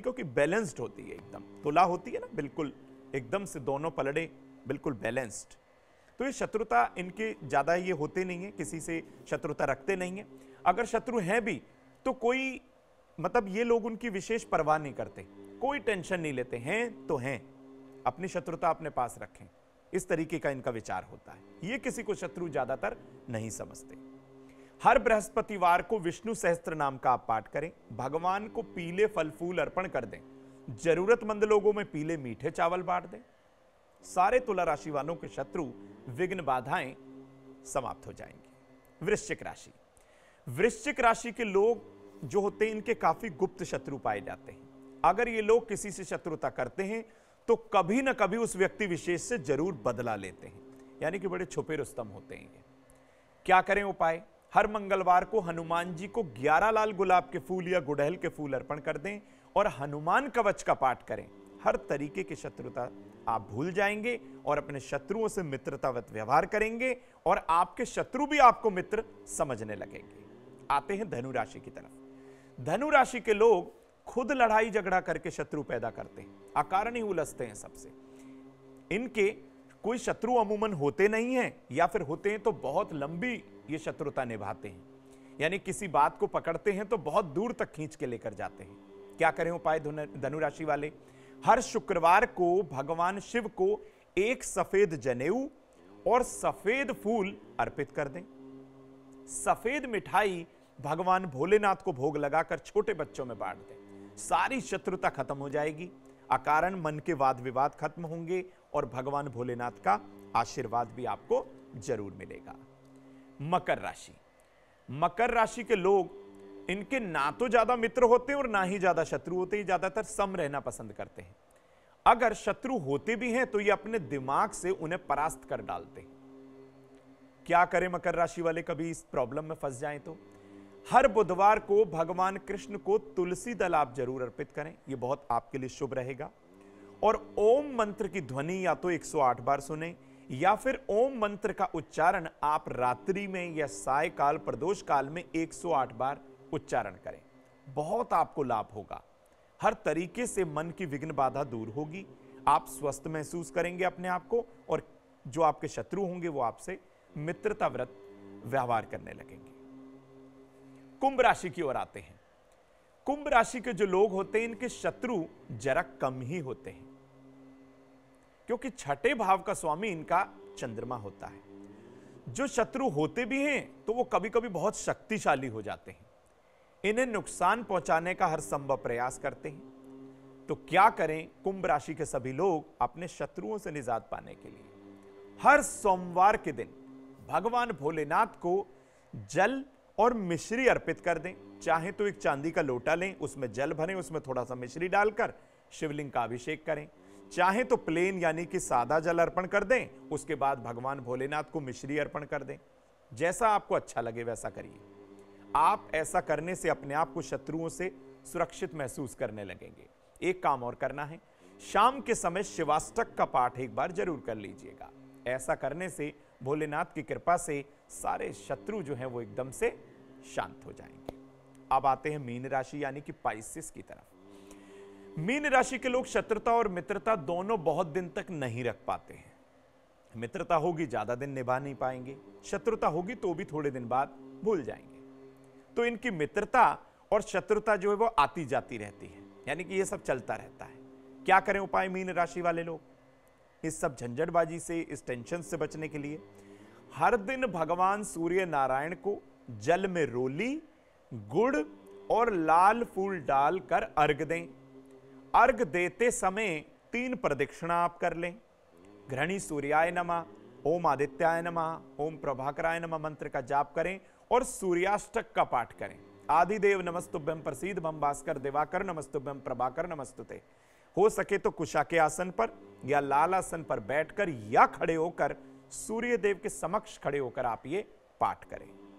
शक्ति क्योंकि बैलेंस्ड होती है एकदम तुला होती है ना बिल्कुल एकदम से दोनों पलड़े बिल्कुल बैलेंस्ड तो ये शत्रुता इनके ज़्यादा ये होते नहीं है किसी से शत्रुता रखते नहीं है अगर शत्रु हैं भी तो कोई मतलब ये लोग उनकी विशेष परवाह नहीं करते कोई टेंशन नहीं लेते हैं तो हैं अपनी शत्रुता अपने पास रखें इस तरीके का इनका विचार होता है ये किसी को शत्रु ज़्यादातर नहीं समझते हर बृहस्पतिवार को विष्णु सहस्त्र नाम का आप पाठ करें भगवान को पीले फल फूल अर्पण कर दें जरूरतमंद लोगों में पीले मीठे चावल बांट दें सारे तुला राशि वालों के शत्रु विघ्न बाधाएं समाप्त हो जाएंगी वृश्चिक राशि वृश्चिक राशि के लोग जो होते हैं इनके काफी गुप्त शत्रु पाए जाते हैं अगर ये लोग किसी से शत्रुता करते हैं तो कभी ना कभी उस व्यक्ति विशेष से जरूर बदला लेते हैं यानी कि बड़े छुपे रुस्तम होते हैं क्या करें उपाय हर मंगलवार को हनुमान जी को ग्यारह लाल गुलाब के फूल या गुड़हल के फूल अर्पण कर दें और हनुमान कवच का पाठ करें हर तरीके की शत्रुता आप भूल जाएंगे और अपने शत्रुओं से मित्रतावत व्यवहार करेंगे और आपके शत्रु भी आपको मित्र समझने लगेंगे आते हैं धनु राशि की तरफ धनु राशि के लोग खुद लड़ाई झगड़ा करके शत्रु पैदा करते हैं अकारण ही उलझते हैं सबसे इनके कोई शत्रु अमूमन होते नहीं हैं या फिर होते हैं तो बहुत लंबी ये शत्रुता निभाते हैं यानी किसी बात को पकड़ते हैं तो बहुत दूर तक खींच के लेकर जाते हैं क्या करें उपाय धनुराशि वाले हर शुक्रवार को भगवान शिव को एक सफेद जनेऊ और सफेद फूल अर्पित कर दें सफेद मिठाई भगवान भोलेनाथ को भोग लगाकर छोटे बच्चों में बांट दें सारी शत्रुता खत्म हो जाएगी अकारण मन के वाद विवाद खत्म होंगे और भगवान भोलेनाथ का आशीर्वाद भी आपको जरूर मिलेगा मकर राशि मकर राशि के लोग इनके ना तो ज़्यादा मित्र होते हैं और ना ही ज़्यादा शत्रु होते हैं ज़्यादातर सम रहना पसंद करते हैं अगर शत्रु होते भी हैं तो ये अपने दिमाग से उन्हें परास्त कर डालते हैं क्या करें मकर राशि वाले कभी इस प्रॉब्लम में फंस जाएं तो हर बुधवार को भगवान कृष्ण को तुलसी दल आप जरूर अर्पित करें ये बहुत आपके लिए शुभ रहेगा और ओम मंत्र की ध्वनि या तो 108 बार सुने या फिर ओम मंत्र का उच्चारण आप रात्रि में या साय काल प्रदोष काल में 108 बार उच्चारण करें बहुत आपको लाभ होगा हर तरीके से मन की विघ्न बाधा दूर होगी आप स्वस्थ महसूस करेंगे अपने आप को और जो आपके शत्रु होंगे वो आपसे मित्रता व्रत व्यवहार करने लगेंगे कुंभ राशि की ओर आते हैं कुंभ राशि के जो लोग होते हैं इनके शत्रु जरा कम ही होते हैं क्योंकि छठे भाव का स्वामी इनका चंद्रमा होता है जो शत्रु होते भी हैं तो वो कभी कभी बहुत शक्तिशाली हो जाते हैं इन्हें नुकसान पहुंचाने का हर संभव प्रयास करते हैं तो क्या करें कुंभ राशि के सभी लोग अपने शत्रुओं से निजात पाने के लिए हर सोमवार के दिन भगवान भोलेनाथ को जल और मिश्री अर्पित कर दें चाहे तो एक चांदी का लोटा लें उसमें जल भरें उसमें थोड़ा सा मिश्री डालकर शिवलिंग का अभिषेक करें चाहे तो प्लेन यानी कि सादा जल अर्पण कर दें उसके बाद भगवान भोलेनाथ को मिश्री अर्पण कर दें जैसा आपको अच्छा लगे वैसा करिए आप ऐसा करने से अपने आप को शत्रुओं से सुरक्षित महसूस करने लगेंगे एक काम और करना है शाम के समय शिवाष्टक का पाठ एक बार जरूर कर लीजिएगा ऐसा करने से भोलेनाथ की कृपा से सारे शत्रु जो हैं वो एकदम से शांत हो जाएंगे अब आते हैं मीन राशि यानी कि पाइसिस की तरफ मीन राशि के लोग शत्रुता और मित्रता दोनों बहुत दिन तक नहीं रख पाते हैं मित्रता होगी ज्यादा दिन निभा नहीं पाएंगे शत्रुता होगी तो भी थोड़े दिन बाद भूल जाएंगे तो इनकी मित्रता और शत्रुता जो है वो आती जाती रहती है यानी कि ये सब चलता रहता है क्या करें उपाय मीन राशि वाले लोग इस सब झंझटबाजी से इस टेंशन से बचने के लिए हर दिन भगवान सूर्य नारायण को जल में रोली गुड़ और लाल फूल डालकर अर्घ दें अर्घ देते समय तीन प्रदक्षिणा आप कर लें घृणी सूर्याय नमा ओम आदित्याय नमा ओम प्रभाकराय नमा मंत्र का जाप करें और सूर्याष्टक का पाठ करें आदिदेव नमस्तुभ्यम प्रसिद्ध भम भास्कर दिवाकर नमस्तुभ्यम प्रभाकर नमस्तुते हो सके तो कुशा के आसन पर या लाल आसन पर बैठकर या खड़े होकर सूर्य देव के समक्ष खड़े होकर आप ये पाठ करें